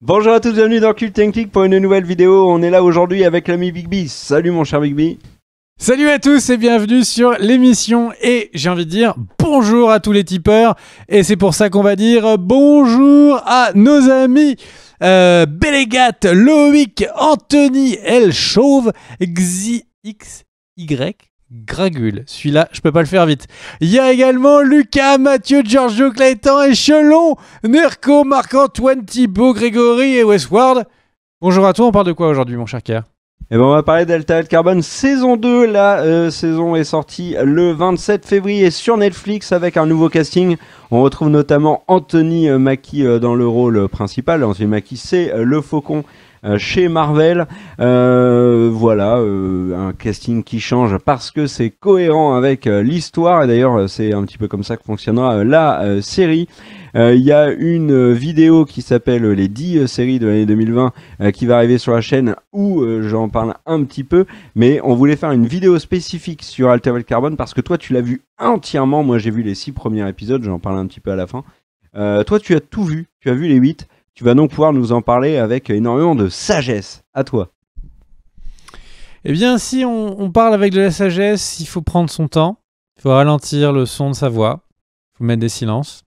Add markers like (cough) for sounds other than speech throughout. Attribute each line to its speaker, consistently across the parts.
Speaker 1: Bonjour à tous, bienvenue dans Cult pour une nouvelle vidéo. On est là aujourd'hui avec l'ami Bigby.
Speaker 2: Salut mon cher Bigby. Salut à tous et bienvenue sur l'émission. Et j'ai envie de dire bonjour à tous les tipeurs. Et c'est pour ça qu'on va dire bonjour à nos amis. Euh, Loïc, Anthony, El Chauve, Xyxy. Gragul. Celui-là, je peux pas le faire vite. Il y a également Lucas, Mathieu, Giorgio, Clayton, Echelon, Nerco, Marc-Antoine, Thibaut, Grégory et Westward. Bonjour à toi, on parle de quoi aujourd'hui, mon cher Kerr et eh ben on va parler
Speaker 1: d'Alta Carbon saison 2. La euh, saison est sortie le 27 février sur Netflix avec un nouveau casting. On retrouve notamment Anthony euh, Mackie euh, dans le rôle principal. Anthony Mackie, c'est le faucon chez Marvel. voilà, un casting qui change parce que c'est cohérent avec l'histoire. Et d'ailleurs, c'est un petit peu comme ça que fonctionnera la série. Euh, il y a une vidéo qui s'appelle les 10 euh, séries de l'année 2020 euh, qui va arriver sur la chaîne où j'en parle un petit peu, mais on voulait faire une vidéo spécifique sur Altered Carbone parce que toi tu l'as vu entièrement, moi j'ai vu les 6 premiers épisodes, j'en parle un petit peu à la fin. toi tu as tout vu, tu as vu les 8, tu vas donc pouvoir nous en parler avec énormément de sagesse. À toi.
Speaker 2: Eh bien si on, on parle avec de la sagesse, il faut prendre son temps, il faut ralentir le son de sa voix, il faut mettre des silences.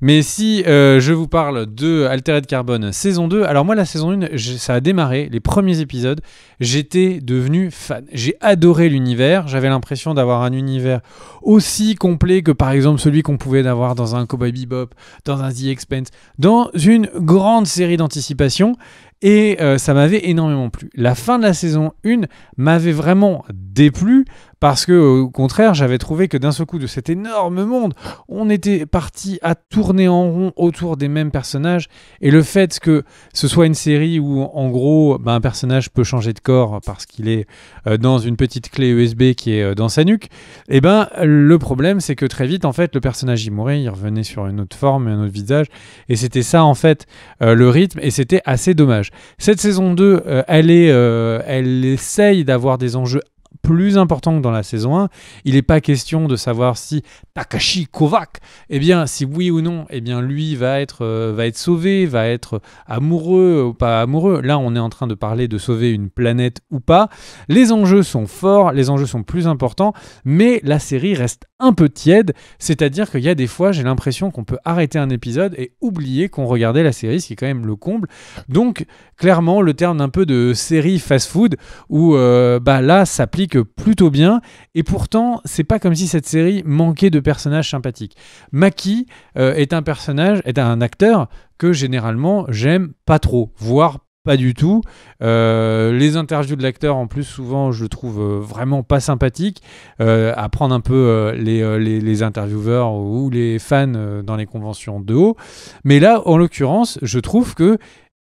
Speaker 2: Mais si euh, je vous parle de Altered Carbone saison 2, alors moi la saison 1, ça a démarré, les premiers épisodes, j'étais devenu fan. J'ai adoré l'univers, j'avais l'impression d'avoir un univers aussi complet que par exemple celui qu'on pouvait avoir dans un Cowboy Bebop, dans un The Expense, dans une grande série d'anticipations et euh, ça m'avait énormément plu. La fin de la saison 1 m'avait vraiment déplu parce que au contraire, j'avais trouvé que d'un seul coup de cet énorme monde, on était parti à tourner en rond autour des mêmes personnages et le fait que ce soit une série où en gros, ben, un personnage peut changer de corps parce qu'il est euh, dans une petite clé USB qui est euh, dans sa nuque, et eh ben le problème c'est que très vite en fait le personnage il mourait, il revenait sur une autre forme, un autre visage et c'était ça en fait le rythme et c'était assez dommage. Cette saison 2, euh, elle, est, euh, elle essaye d'avoir des enjeux plus important que dans la saison 1. Il n'est pas question de savoir si Takashi Kovac, eh bien, si oui ou non, eh bien, lui va être, euh, va être sauvé, va être amoureux ou pas amoureux. Là, on est en train de parler de sauver une planète ou pas. Les enjeux sont forts, les enjeux sont plus importants, mais la série reste un peu tiède. C'est-à-dire qu'il y a des fois, j'ai l'impression qu'on peut arrêter un épisode et oublier qu'on regardait la série, ce qui est quand même le comble. Donc, clairement, le terme d'un peu de série fast-food, où euh, bah, là, s'applique plutôt bien. Et pourtant, c'est pas comme si cette série manquait de personnages sympathiques. Maki euh, est un personnage, est un acteur que généralement j'aime pas trop, voire pas du tout. Euh, les interviews de l'acteur, en plus, souvent, je trouve euh, vraiment pas sympathique. à prendre un peu les, les, les, intervieweurs ou les fans dans les conventions de haut. Mais là, en l'occurrence, je trouve que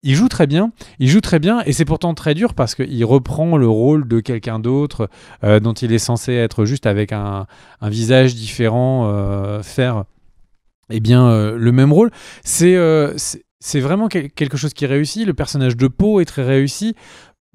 Speaker 2: il joue très bien, il joue très bien, et c'est pourtant très dur parce qu'il reprend le rôle de quelqu'un d'autre euh, dont il est censé être juste avec un, visage différent, euh, faire eh bien, euh, le même rôle. C'est c'est vraiment quelque chose qui réussit, le personnage de Poe est très réussi,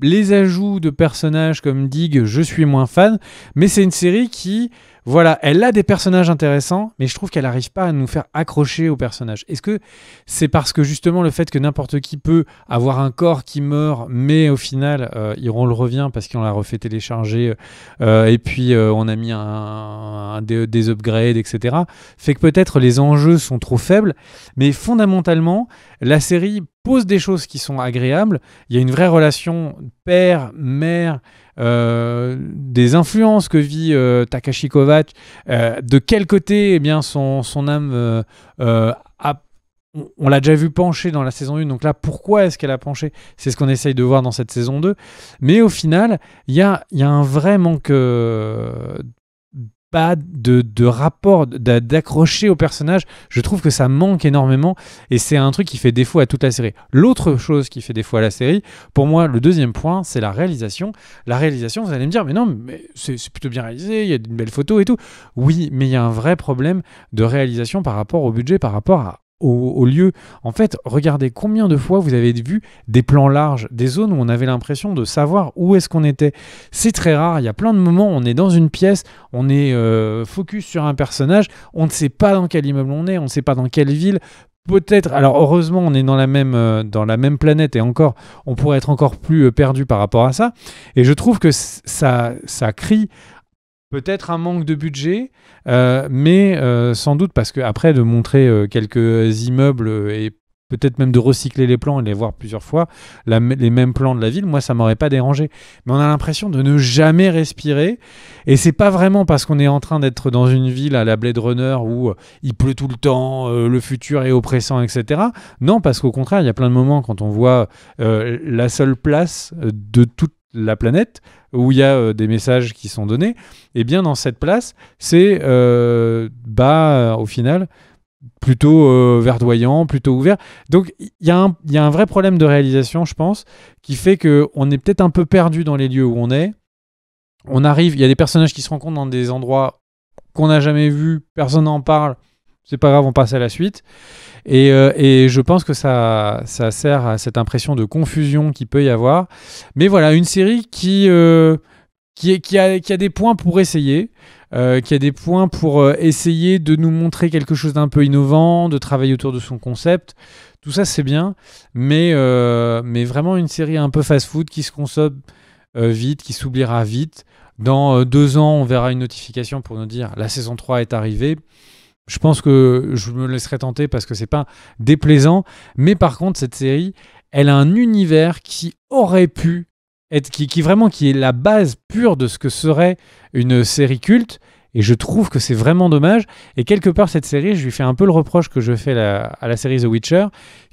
Speaker 2: les ajouts de personnages comme Dig, je suis moins fan, mais c'est une série qui voilà, elle a des personnages intéressants, mais je trouve qu'elle n'arrive pas à nous faire accrocher aux personnages. Est-ce que c'est parce que justement le fait que n'importe qui peut avoir un corps qui meurt, mais au final, euh, on le revient parce qu'on l'a refait télécharger, euh, euh, et puis euh, on a mis un, des, des upgrades, etc., fait que peut-être les enjeux sont trop faibles, mais fondamentalement, la série pose des choses qui sont agréables. Il y a une vraie relation père-mère, euh, des influences que vit euh, Takashi Kovacs. Euh, de quel côté eh bien, son, âme a, on, l'a déjà vu pencher dans la saison 1, donc là, pourquoi est-ce qu'elle a penché C'est ce qu'on essaye de voir dans cette saison 2. Mais au final, il y a, y a, un vrai manque pas de, de rapport, d'accrocher au personnage. Je trouve que ça manque énormément et c'est un truc qui fait défaut à toute la série. L'autre chose qui fait défaut à la série, pour moi, le deuxième point, c'est la réalisation. La réalisation, vous allez me dire, mais non, mais c'est plutôt bien réalisé, il y a une belle photo et tout. Oui, mais il y a un vrai problème de réalisation par rapport au budget, par rapport à au, lieu. En fait, regardez combien de fois vous avez vu des plans larges, des zones où on avait l'impression de savoir où est-ce qu'on était. C'est très rare, il y a plein de moments, on est dans une pièce, on est euh, focus sur un personnage, on ne sait pas dans quel immeuble on est, on ne sait pas dans quelle ville, Peut-être, alors heureusement, on est dans la, même, euh, dans la même planète et encore, on pourrait être encore plus euh, perdu par rapport à ça. Et je trouve que ça, ça crie Peut-être un manque de budget, euh, mais euh, sans doute parce que après de montrer euh, quelques immeubles et peut-être même de recycler les plans et les voir plusieurs fois, les mêmes plans de la ville, moi ça m'aurait pas dérangé. Mais on a l'impression de ne jamais respirer et c'est pas vraiment parce qu'on est en train d'être dans une ville à la Blade Runner où il pleut tout le temps, le futur est oppressant, etc. Non, parce qu'au contraire, il y a plein de moments quand on voit la seule place de toute la planète, où il y a euh, des messages qui sont donnés, et eh bien dans cette place, c'est euh, bas au final plutôt euh, verdoyant, plutôt ouvert. Donc il y, y, a un vrai problème de réalisation, je pense, qui fait que on est peut-être un peu perdu dans les lieux où on est. On arrive, il y a des personnages qui se rencontrent dans des endroits qu'on n'a jamais vus, personne n'en parle, c'est pas grave, on passe à la suite. Et, euh, je pense que ça, sert à cette impression de confusion qu'il peut y avoir. Mais voilà, une série qui, euh, qui, a, qui a, des points pour essayer. Euh, qui a des points pour essayer de nous montrer quelque chose d'un peu innovant, de travailler autour de son concept. Tout ça, c'est bien, mais, mais vraiment une série un peu fast-food qui se consomme vite, qui s'oubliera vite. Dans deux ans, on verra une notification pour nous dire la saison 3 est arrivée. Je pense que je me laisserai tenter parce que c'est pas déplaisant. Mais par contre, cette série, elle a un univers qui aurait pu être, qui, vraiment qui est la base pure de ce que serait une série culte. Et je trouve que c'est vraiment dommage. Et quelque part, cette série, je lui fais un peu le reproche que je fais à la série The Witcher,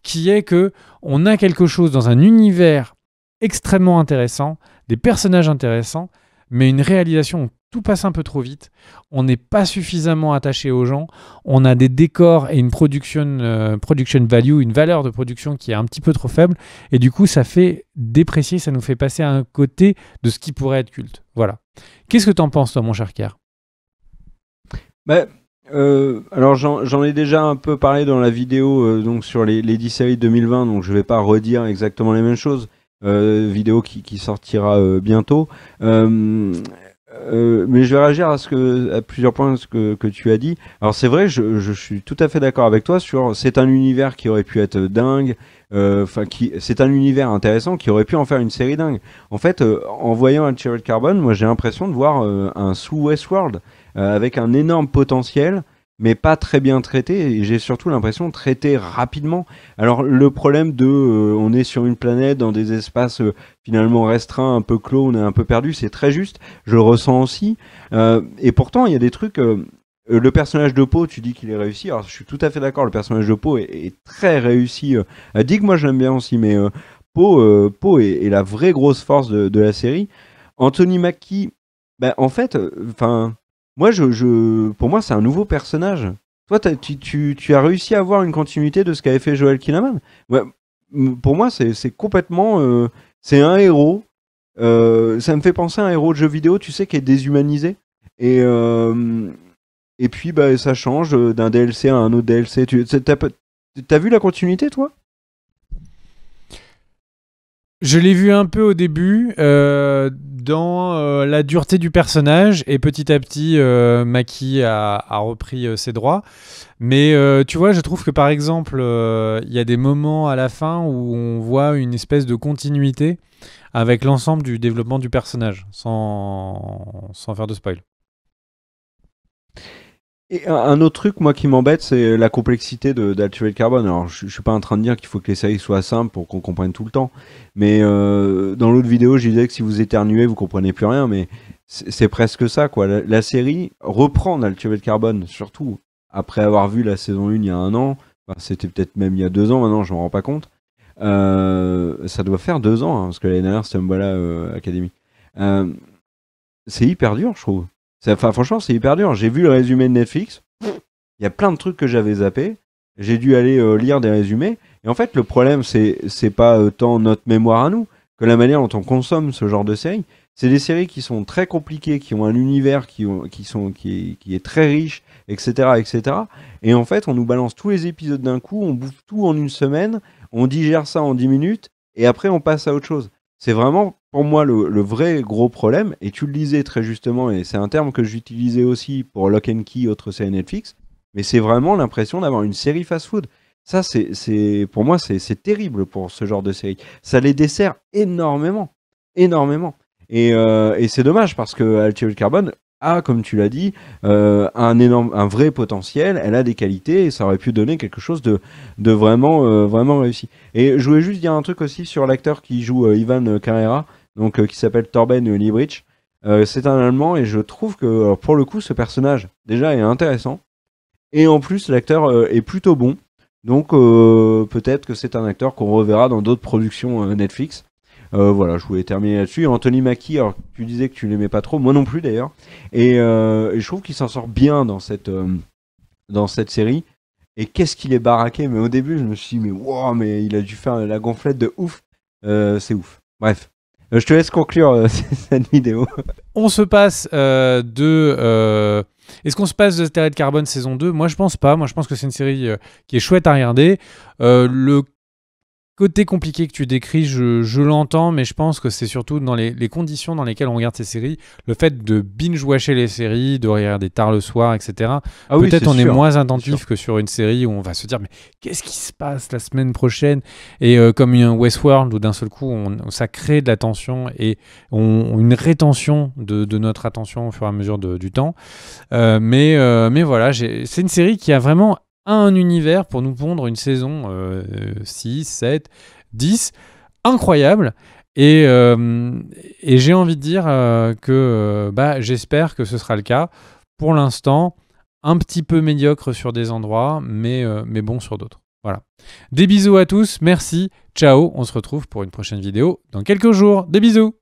Speaker 2: qui est que on a quelque chose dans un univers extrêmement intéressant, des personnages intéressants, mais une réalisation tout passe un peu trop vite, on n'est pas suffisamment attaché aux gens, on a des décors et une production, euh, production value, une valeur de production qui est un petit peu trop faible, et du coup ça fait déprécier, ça nous fait passer à un côté de ce qui pourrait être culte. Voilà. Qu'est-ce que tu en penses toi mon cher Kerr
Speaker 1: bah, euh, alors j'en ai déjà un peu parlé dans la vidéo euh, donc sur les, les 10 séries 2020, donc je ne vais pas redire exactement les mêmes choses. Euh, vidéo qui, qui sortira euh, bientôt. Euh, euh, mais je vais réagir à ce que à plusieurs points ce que, que tu as dit. Alors c'est vrai, je, je, suis tout à fait d'accord avec toi sur c'est un univers qui aurait pu être dingue. Enfin, qui c'est un univers intéressant qui aurait pu en faire une série dingue. En fait, en voyant un Carbon, moi j'ai l'impression de voir un sous Westworld avec un énorme potentiel mais pas très bien traité, et j'ai surtout l'impression traité rapidement. Alors le problème de euh, on est sur une planète, dans des espaces euh, finalement restreints, un peu clos, on est un peu perdu, c'est très juste, je le ressens aussi, euh, et pourtant il y a des trucs... le personnage de Poe, tu dis qu'il est réussi. Alors, je suis tout à fait d'accord. Le personnage de Poe est, très réussi. que moi, j'aime bien aussi, mais Poe, po est, la vraie grosse force de, la série. Anthony Mackie, ben, en fait, enfin, moi, je, pour moi, c'est un nouveau personnage. Toi, tu, as réussi à avoir une continuité de ce qu'avait fait Joel Kinnaman. pour moi, c'est complètement. Euh, c'est un héros. Euh, ça me fait penser à un héros de jeu vidéo, tu sais, qui est déshumanisé. Et, euh, et puis, bah, ça change d'un DLC à un autre DLC. Tu as vu la continuité, toi
Speaker 2: je l'ai vu un peu au début euh, dans euh, la dureté du personnage et petit à petit euh, Maki a, a repris ses droits. Mais tu vois, je trouve que par exemple, il y a des moments à la fin où on voit une espèce de continuité avec l'ensemble du développement du personnage, sans, sans faire de spoil. Et un autre
Speaker 1: truc, moi, qui m'embête, c'est la complexité de carbone. Alors, je, ne suis pas en train de dire qu'il faut que les séries soient simples pour qu'on comprenne tout le temps. Mais euh, dans l'autre vidéo, je disais que si vous éternuez, vous comprenez plus rien. Mais c'est presque ça, quoi. La, série reprend d'alturer carbone, surtout après avoir vu la saison 1 il y a un an. C'était peut-être même il y a deux ans, maintenant, je m'en rends pas compte. Euh, ça doit faire deux ans, hein, parce que l'année dernière, c'était Mbola euh, Academy. Euh, c'est hyper dur, je trouve franchement, c'est hyper dur. J'ai vu le résumé de Netflix. Il y a plein de trucs que j'avais zappé. J'ai dû aller euh, lire des résumés. Et en fait, le problème, c'est c'est pas euh, tant notre mémoire à nous que la manière dont on consomme ce genre de séries. C'est des séries qui sont très compliquées, qui ont un univers qui, sont, qui, est très riche, etc., etc. Et en fait, on nous balance tous les épisodes d'un coup, on bouffe tout en une semaine, on digère ça en 10 minutes, et après on passe à autre chose. C'est vraiment pour moi le, vrai gros problème, et tu le disais très justement, et c'est un terme que j'utilisais aussi pour Lock and Key, autre série Netflix, mais c'est vraiment l'impression d'avoir une série fast-food. Ça, c'est pour moi, c'est terrible pour ce genre de série. Ça les dessert énormément, énormément. Et, euh, c'est dommage parce que le Carbone, a, comme tu l'as dit, euh, un énorme, un vrai potentiel. Elle a des qualités et ça aurait pu donner quelque chose de, de vraiment, euh, vraiment réussi. Et je voulais juste dire un truc aussi sur l'acteur qui joue euh, Ivan Carrera, donc qui s'appelle Torben Liebrich. c'est un Allemand et je trouve que pour le coup, ce personnage déjà est intéressant et en plus l'acteur est plutôt bon. Donc peut-être que c'est un acteur qu'on reverra dans d'autres productions Netflix. Euh, voilà, je voulais terminer là-dessus. Anthony Mackie, alors tu disais que tu l'aimais pas trop, moi non plus d'ailleurs. Et, euh, je trouve qu'il s'en sort bien dans cette, euh, dans cette série. Et qu'est-ce qu'il est baraqué Mais au début, je me suis dit, mais wow, mais il a dû faire la gonflette de ouf. c'est ouf. Bref. Je te laisse conclure (laughs) cette vidéo.
Speaker 2: On se passe de est-ce qu'on se passe de Terre de Carbone saison 2 Moi, je pense pas. Moi, je pense que c'est une série qui est chouette à regarder. le côté compliqué que tu décris, je, l'entends, mais je pense que c'est surtout dans les, conditions dans lesquelles on regarde ces séries, le fait de binge-watcher les séries, de regarder tard le soir, etc. Ah Peut-être on est moins attentif que sur une série où on va se dire mais qu'est-ce qui se passe la semaine prochaine Et euh, comme un Westworld où d'un seul coup on, ça crée de l'attention et une rétention de, notre attention au fur et à mesure du temps. Euh, mais, euh, mais voilà, c'est une série qui a vraiment un univers pour nous pondre une saison 6, 7, 10 incroyable. Euh, et, j'ai envie de dire euh, que euh, bah, j'espère que ce sera le cas. Pour l'instant, un petit peu médiocre sur des endroits, mais, mais bon sur d'autres. Voilà. Des bisous à tous, merci, ciao, on se retrouve pour une prochaine vidéo dans quelques jours. Des bisous